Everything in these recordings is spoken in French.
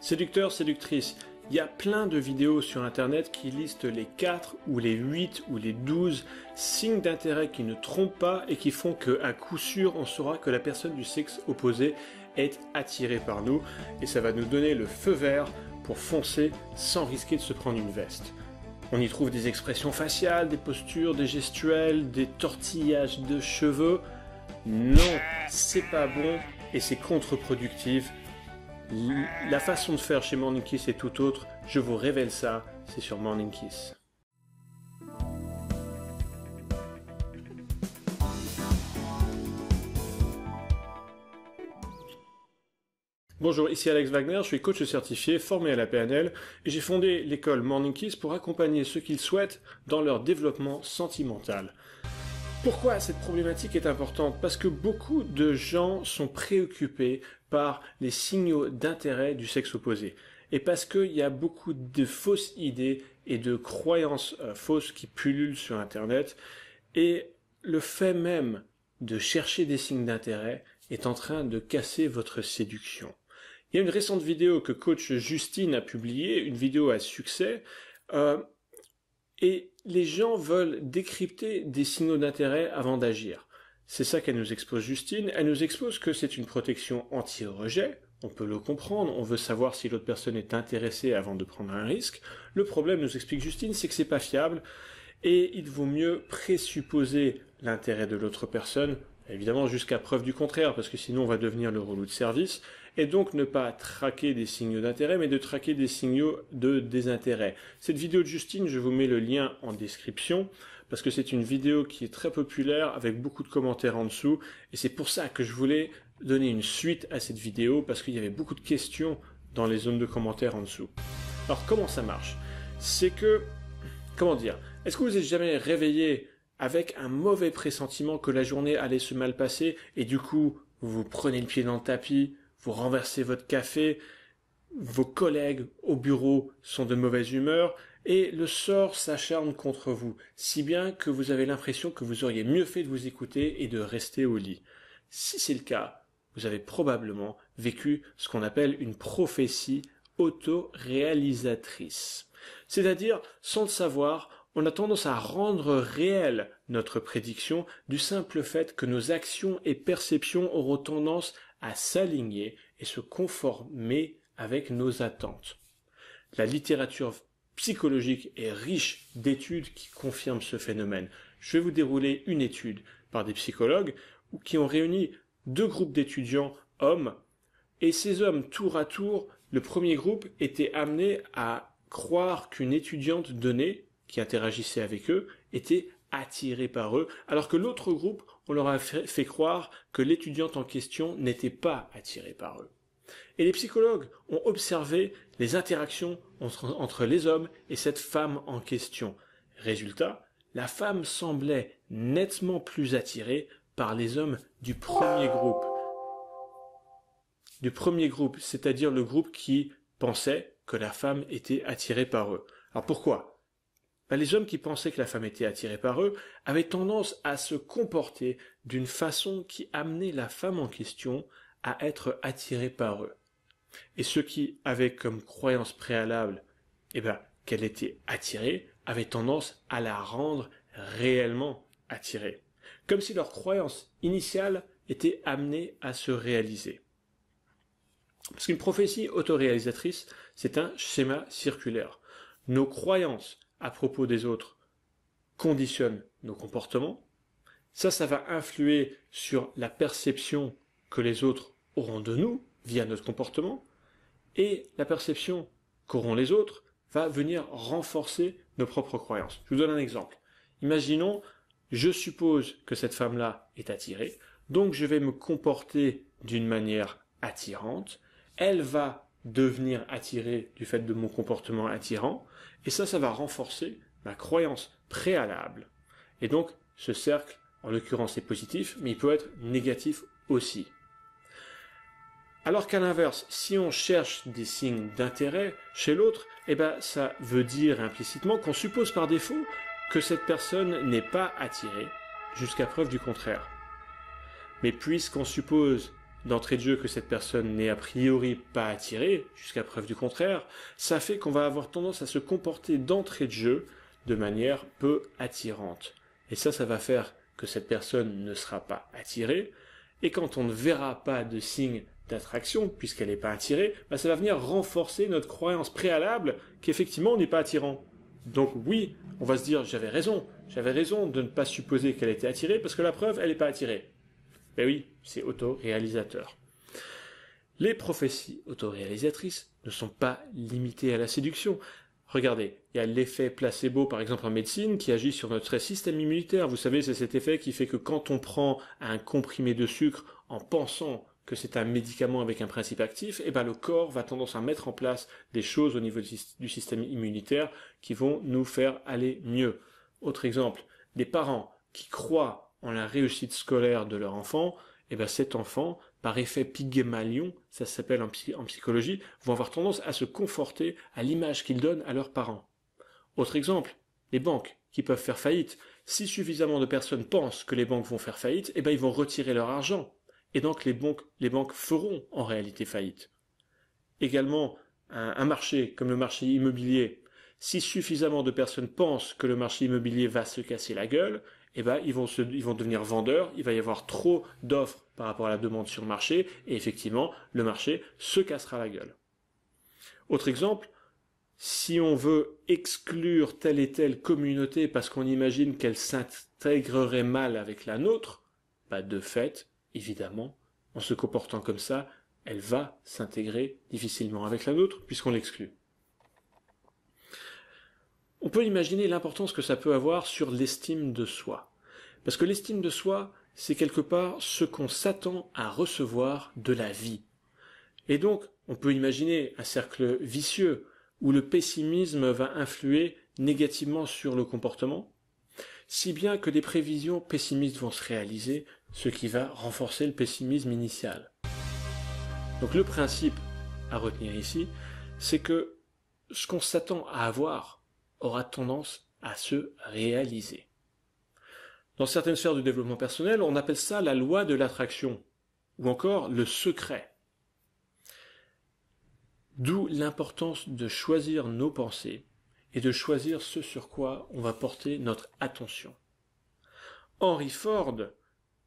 Séducteurs, séductrice, il y a plein de vidéos sur internet qui listent les 4 ou les 8 ou les 12 signes d'intérêt qui ne trompent pas et qui font qu'à coup sûr on saura que la personne du sexe opposé est attirée par nous et ça va nous donner le feu vert pour foncer sans risquer de se prendre une veste. On y trouve des expressions faciales, des postures, des gestuelles, des tortillages de cheveux. Non, c'est pas bon et c'est contre-productif la façon de faire chez Morning Kiss est tout autre. Je vous révèle ça, c'est sur Morning Bonjour, ici Alex Wagner, je suis coach certifié, formé à la PNL, et j'ai fondé l'école Morning pour accompagner ceux qu'ils souhaitent dans leur développement sentimental. Pourquoi cette problématique est importante Parce que beaucoup de gens sont préoccupés par les signaux d'intérêt du sexe opposé. Et parce qu'il y a beaucoup de fausses idées et de croyances euh, fausses qui pullulent sur Internet. Et le fait même de chercher des signes d'intérêt est en train de casser votre séduction. Il y a une récente vidéo que coach Justine a publiée, une vidéo à succès, euh, et les gens veulent décrypter des signaux d'intérêt avant d'agir. C'est ça qu'elle nous expose Justine. Elle nous expose que c'est une protection anti-rejet. On peut le comprendre. On veut savoir si l'autre personne est intéressée avant de prendre un risque. Le problème, nous explique Justine, c'est que c'est pas fiable. Et il vaut mieux présupposer l'intérêt de l'autre personne évidemment jusqu'à preuve du contraire, parce que sinon on va devenir le relou de service, et donc ne pas traquer des signaux d'intérêt, mais de traquer des signaux de désintérêt. Cette vidéo de Justine, je vous mets le lien en description, parce que c'est une vidéo qui est très populaire, avec beaucoup de commentaires en dessous, et c'est pour ça que je voulais donner une suite à cette vidéo, parce qu'il y avait beaucoup de questions dans les zones de commentaires en dessous. Alors comment ça marche C'est que, comment dire, est-ce que vous êtes jamais réveillé avec un mauvais pressentiment que la journée allait se mal passer, et du coup, vous prenez le pied dans le tapis, vous renversez votre café, vos collègues au bureau sont de mauvaise humeur, et le sort s'acharne contre vous, si bien que vous avez l'impression que vous auriez mieux fait de vous écouter et de rester au lit. Si c'est le cas, vous avez probablement vécu ce qu'on appelle une prophétie autoréalisatrice. C'est-à-dire, sans le savoir, on a tendance à rendre réelle notre prédiction du simple fait que nos actions et perceptions auront tendance à s'aligner et se conformer avec nos attentes. La littérature psychologique est riche d'études qui confirment ce phénomène. Je vais vous dérouler une étude par des psychologues qui ont réuni deux groupes d'étudiants hommes et ces hommes tour à tour, le premier groupe était amené à croire qu'une étudiante donnée qui interagissait avec eux était attirés par eux, alors que l'autre groupe, on leur a fait croire que l'étudiante en question n'était pas attirée par eux. Et les psychologues ont observé les interactions entre, entre les hommes et cette femme en question. Résultat, la femme semblait nettement plus attirée par les hommes du premier groupe. Du premier groupe, c'est-à-dire le groupe qui pensait que la femme était attirée par eux. Alors pourquoi ben, les hommes qui pensaient que la femme était attirée par eux avaient tendance à se comporter d'une façon qui amenait la femme en question à être attirée par eux. Et ceux qui avaient comme croyance préalable eh ben, qu'elle était attirée avaient tendance à la rendre réellement attirée, comme si leur croyance initiale était amenée à se réaliser. Parce qu'une prophétie autoréalisatrice, c'est un schéma circulaire. Nos croyances à propos des autres conditionne nos comportements. Ça, ça va influer sur la perception que les autres auront de nous via notre comportement. Et la perception qu'auront les autres va venir renforcer nos propres croyances. Je vous donne un exemple. Imaginons, je suppose que cette femme-là est attirée, donc je vais me comporter d'une manière attirante. Elle va devenir attiré du fait de mon comportement attirant, et ça, ça va renforcer ma croyance préalable. Et donc, ce cercle, en l'occurrence, est positif, mais il peut être négatif aussi. Alors qu'à l'inverse, si on cherche des signes d'intérêt chez l'autre, eh ben, ça veut dire implicitement qu'on suppose par défaut que cette personne n'est pas attirée, jusqu'à preuve du contraire. Mais puisqu'on suppose d'entrée de jeu que cette personne n'est a priori pas attirée, jusqu'à preuve du contraire, ça fait qu'on va avoir tendance à se comporter d'entrée de jeu de manière peu attirante. Et ça, ça va faire que cette personne ne sera pas attirée, et quand on ne verra pas de signe d'attraction, puisqu'elle n'est pas attirée, bah ça va venir renforcer notre croyance préalable qu'effectivement on n'est pas attirant. Donc oui, on va se dire j'avais raison, j'avais raison de ne pas supposer qu'elle était attirée, parce que la preuve, elle n'est pas attirée. Ben oui, c'est autoréalisateur. Les prophéties autoréalisatrices ne sont pas limitées à la séduction. Regardez, il y a l'effet placebo, par exemple en médecine, qui agit sur notre système immunitaire. Vous savez, c'est cet effet qui fait que quand on prend un comprimé de sucre en pensant que c'est un médicament avec un principe actif, eh ben, le corps va tendance à mettre en place des choses au niveau du système immunitaire qui vont nous faire aller mieux. Autre exemple, des parents qui croient en la réussite scolaire de leur enfant, et eh bien cet enfant, par effet pygmalion, ça s'appelle en, psychologie, vont avoir tendance à se conforter à l'image qu'ils donnent à leurs parents. Autre exemple, les banques, qui peuvent faire faillite. Si suffisamment de personnes pensent que les banques vont faire faillite, et eh bien ils vont retirer leur argent. Et donc les banques, les banques feront en réalité faillite. Également, un marché comme le marché immobilier, si suffisamment de personnes pensent que le marché immobilier va se casser la gueule, eh ben, ils vont devenir vendeurs, il va y avoir trop d'offres par rapport à la demande sur le marché, et effectivement, le marché se cassera la gueule. Autre exemple, si on veut exclure telle et telle communauté parce qu'on imagine qu'elle s'intégrerait mal avec la nôtre, bah, de fait, évidemment, en se comportant comme ça, elle va s'intégrer difficilement avec la nôtre puisqu'on l'exclut. On peut imaginer l'importance que ça peut avoir sur l'estime de soi. Parce que l'estime de soi, c'est quelque part ce qu'on s'attend à recevoir de la vie. Et donc, on peut imaginer un cercle vicieux où le pessimisme va influer négativement sur le comportement, si bien que des prévisions pessimistes vont se réaliser, ce qui va renforcer le pessimisme initial. Donc le principe à retenir ici, c'est que ce qu'on s'attend à avoir aura tendance à se réaliser. Dans certaines sphères du développement personnel, on appelle ça la loi de l'attraction, ou encore le secret. D'où l'importance de choisir nos pensées et de choisir ce sur quoi on va porter notre attention. Henry Ford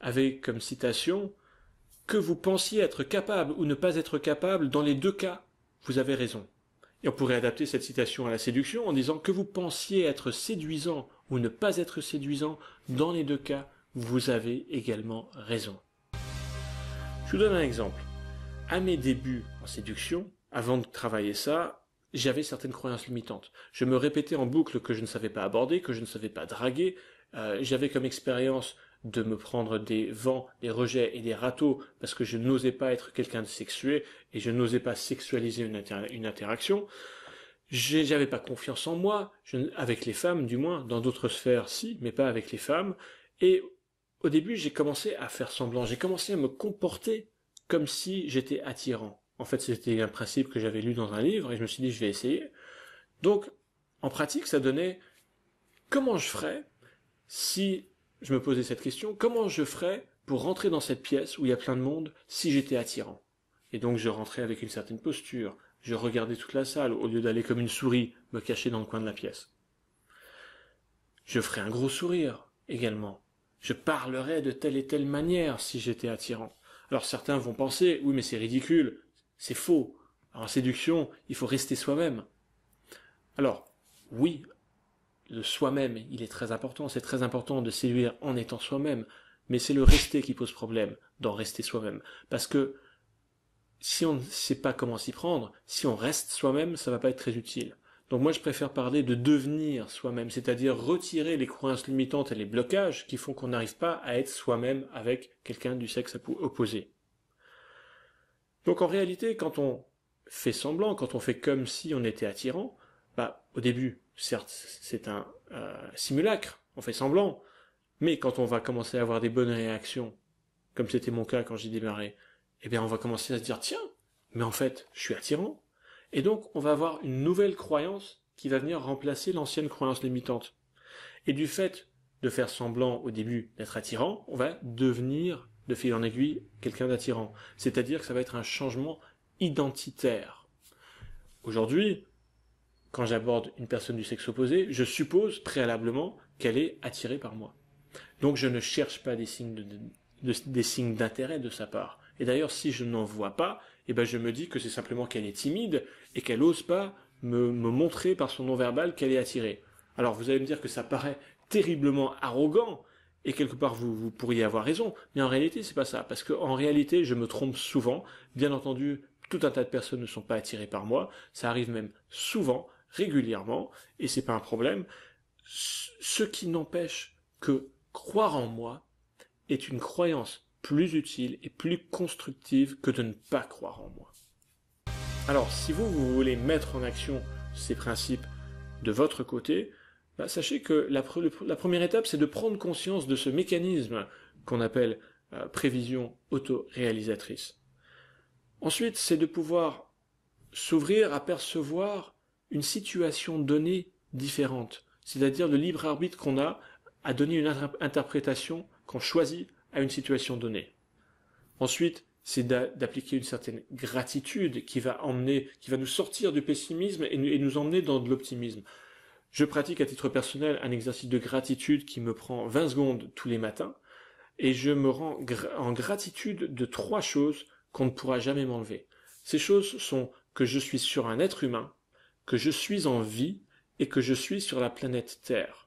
avait comme citation Que vous pensiez être capable ou ne pas être capable, dans les deux cas, vous avez raison. Et on pourrait adapter cette citation à la séduction en disant Que vous pensiez être séduisant ou ne pas être séduisant, dans les deux cas, vous avez également raison. Je vous donne un exemple. À mes débuts en séduction, avant de travailler ça, j'avais certaines croyances limitantes. Je me répétais en boucle que je ne savais pas aborder, que je ne savais pas draguer. Euh, j'avais comme expérience de me prendre des vents, des rejets et des râteaux parce que je n'osais pas être quelqu'un de sexué et je n'osais pas sexualiser une interaction j'avais pas confiance en moi, avec les femmes du moins, dans d'autres sphères si, mais pas avec les femmes. Et au début, j'ai commencé à faire semblant, j'ai commencé à me comporter comme si j'étais attirant. En fait, c'était un principe que j'avais lu dans un livre et je me suis dit, je vais essayer. Donc, en pratique, ça donnait comment je ferais si je me posais cette question, comment je ferais pour rentrer dans cette pièce où il y a plein de monde si j'étais attirant. Et donc je rentrais avec une certaine posture, je regardais toute la salle au lieu d'aller comme une souris me cacher dans le coin de la pièce. Je ferais un gros sourire également. Je parlerais de telle et telle manière si j'étais attirant. Alors certains vont penser, oui mais c'est ridicule, c'est faux. En séduction, il faut rester soi-même. Alors, oui, le soi-même, il est très important. C'est très important de séduire en étant soi-même. Mais c'est le rester qui pose problème, d'en rester soi-même. Parce que si on ne sait pas comment s'y prendre, si on reste soi-même, ça va pas être très utile. Donc moi je préfère parler de devenir soi-même, c'est-à-dire retirer les croyances limitantes et les blocages qui font qu'on n'arrive pas à être soi-même avec quelqu'un du sexe opposé. Donc en réalité, quand on fait semblant, quand on fait comme si on était attirant, bah au début, certes, c'est un euh, simulacre, on fait semblant, mais quand on va commencer à avoir des bonnes réactions, comme c'était mon cas quand j'ai démarré, eh bien on va commencer à se dire tiens, mais en fait, je suis attirant. Et donc on va avoir une nouvelle croyance qui va venir remplacer l'ancienne croyance limitante. Et du fait de faire semblant au début d'être attirant, on va devenir de fil en aiguille quelqu'un d'attirant. C'est-à-dire que ça va être un changement identitaire. Aujourd'hui, quand j'aborde une personne du sexe opposé, je suppose préalablement qu'elle est attirée par moi. Donc je ne cherche pas des signes des signes d'intérêt de sa part. Et d'ailleurs, si je n'en vois pas, eh ben, je me dis que c'est simplement qu'elle est timide et qu'elle n'ose pas me, montrer par son non-verbal qu'elle est attirée. Alors vous allez me dire que ça paraît terriblement arrogant, et quelque part vous, vous pourriez avoir raison, mais en réalité c'est pas ça, parce qu'en réalité je me trompe souvent, bien entendu tout un tas de personnes ne sont pas attirées par moi, ça arrive même souvent, régulièrement, et c'est pas un problème, ce qui n'empêche que croire en moi est une croyance plus utile et plus constructive que de ne pas croire en moi. Alors si vous, vous voulez mettre en action ces principes de votre côté, bah, sachez que la, première étape, c'est de prendre conscience de ce mécanisme qu'on appelle euh, prévision autoréalisatrice. Ensuite, c'est de pouvoir s'ouvrir à percevoir une situation donnée différente, c'est-à-dire le libre arbitre qu'on a à donner une interprétation qu'on choisit à une situation donnée. Ensuite, c'est d'appliquer une certaine gratitude qui va qui va nous sortir du pessimisme et nous emmener dans de l'optimisme. Je pratique à titre personnel un exercice de gratitude qui me prend 20 secondes tous les matins et je me rends en gratitude de trois choses qu'on ne pourra jamais m'enlever. Ces choses sont que je suis sur un être humain, que je suis en vie et que je suis sur la planète Terre.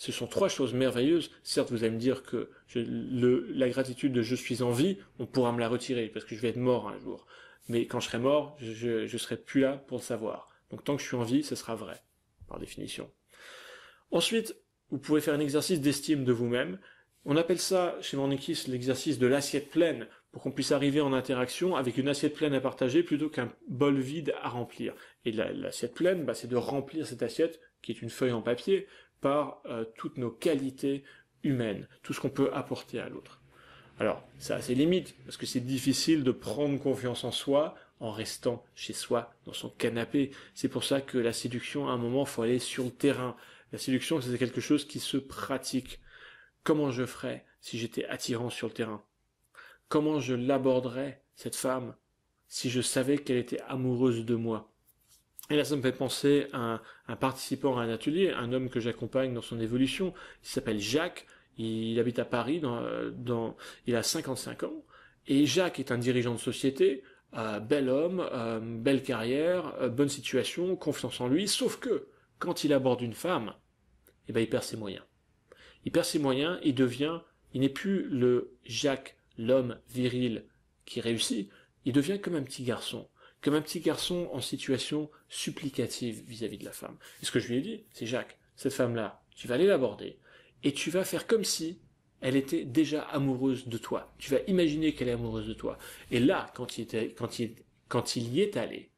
Ce sont trois choses merveilleuses. Certes, vous allez me dire que le, la gratitude de je suis en vie, on pourra me la retirer parce que je vais être mort un jour. Mais quand je serai mort, je, ne serai plus là pour le savoir. Donc tant que je suis en vie, ce sera vrai, par définition. Ensuite, vous pouvez faire un exercice d'estime de vous-même. On appelle ça, chez Manikis, l'exercice de l'assiette pleine, pour qu'on puisse arriver en interaction avec une assiette pleine à partager plutôt qu'un bol vide à remplir. Et l'assiette pleine, bah, c'est de remplir cette assiette, qui est une feuille en papier, par euh, toutes nos qualités humaines, tout ce qu'on peut apporter à l'autre. Alors, ça a ses limites, parce que c'est difficile de prendre confiance en soi en restant chez soi, dans son canapé. C'est pour ça que la séduction, à un moment, faut aller sur le terrain. La séduction, c'est quelque chose qui se pratique. Comment je ferais si j'étais attirant sur le terrain Comment je l'aborderais, cette femme, si je savais qu'elle était amoureuse de moi et là, ça me fait penser à un, participant à un atelier, un homme que j'accompagne dans son évolution. Il s'appelle Jacques. Il, habite à Paris. il a 55 ans. Et Jacques est un dirigeant de société, euh, bel homme, euh, belle carrière, euh, bonne situation, confiance en lui. Sauf que quand il aborde une femme, eh ben, il perd ses moyens. Il perd ses moyens. Il devient, il n'est plus le Jacques, l'homme viril qui réussit. Il devient comme un petit garçon comme un petit garçon en situation supplicative vis-à-vis de la femme. Et ce que je lui ai dit, c'est Jacques, cette femme-là, tu vas aller l'aborder, et tu vas faire comme si elle était déjà amoureuse de toi. Tu vas imaginer qu'elle est amoureuse de toi. Et là, quand il, quand il, y est allé,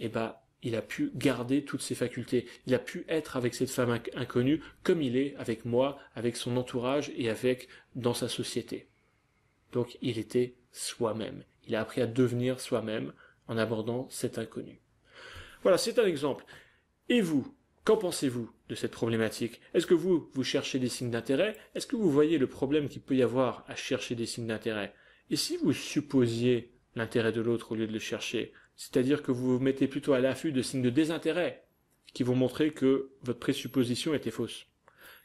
eh ben, il a pu garder toutes ses facultés. Il a pu être avec cette femme inconnue comme il est avec moi, avec son entourage et avec dans sa société. Donc il était soi-même. Il a appris à devenir soi-même en abordant cet inconnu. Voilà, c'est un exemple. Et vous, qu'en pensez-vous de cette problématique Est-ce que vous, vous cherchez des signes d'intérêt Est-ce que vous voyez le problème qu'il peut y avoir à chercher des signes d'intérêt Et si vous supposiez l'intérêt de l'autre au lieu de le chercher, c'est-à-dire que vous vous mettez plutôt à l'affût de signes de désintérêt qui vont montrer que votre présupposition était fausse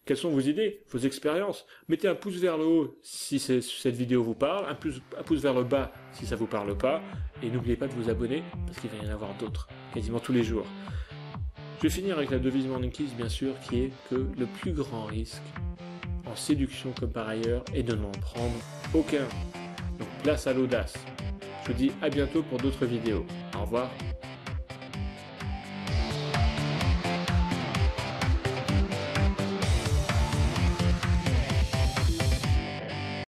quelles sont vos idées, vos expériences Mettez un pouce vers le haut si cette vidéo vous parle, un pouce, pouce vers le bas si ça ne vous parle pas, et n'oubliez pas de vous abonner parce qu'il va y en avoir d'autres quasiment tous les jours. Je vais finir avec la devise Morning Kiss, bien sûr, qui est que le plus grand risque en séduction comme par ailleurs est de n'en prendre aucun. Donc place à l'audace. Je vous dis à bientôt pour d'autres vidéos. Au revoir.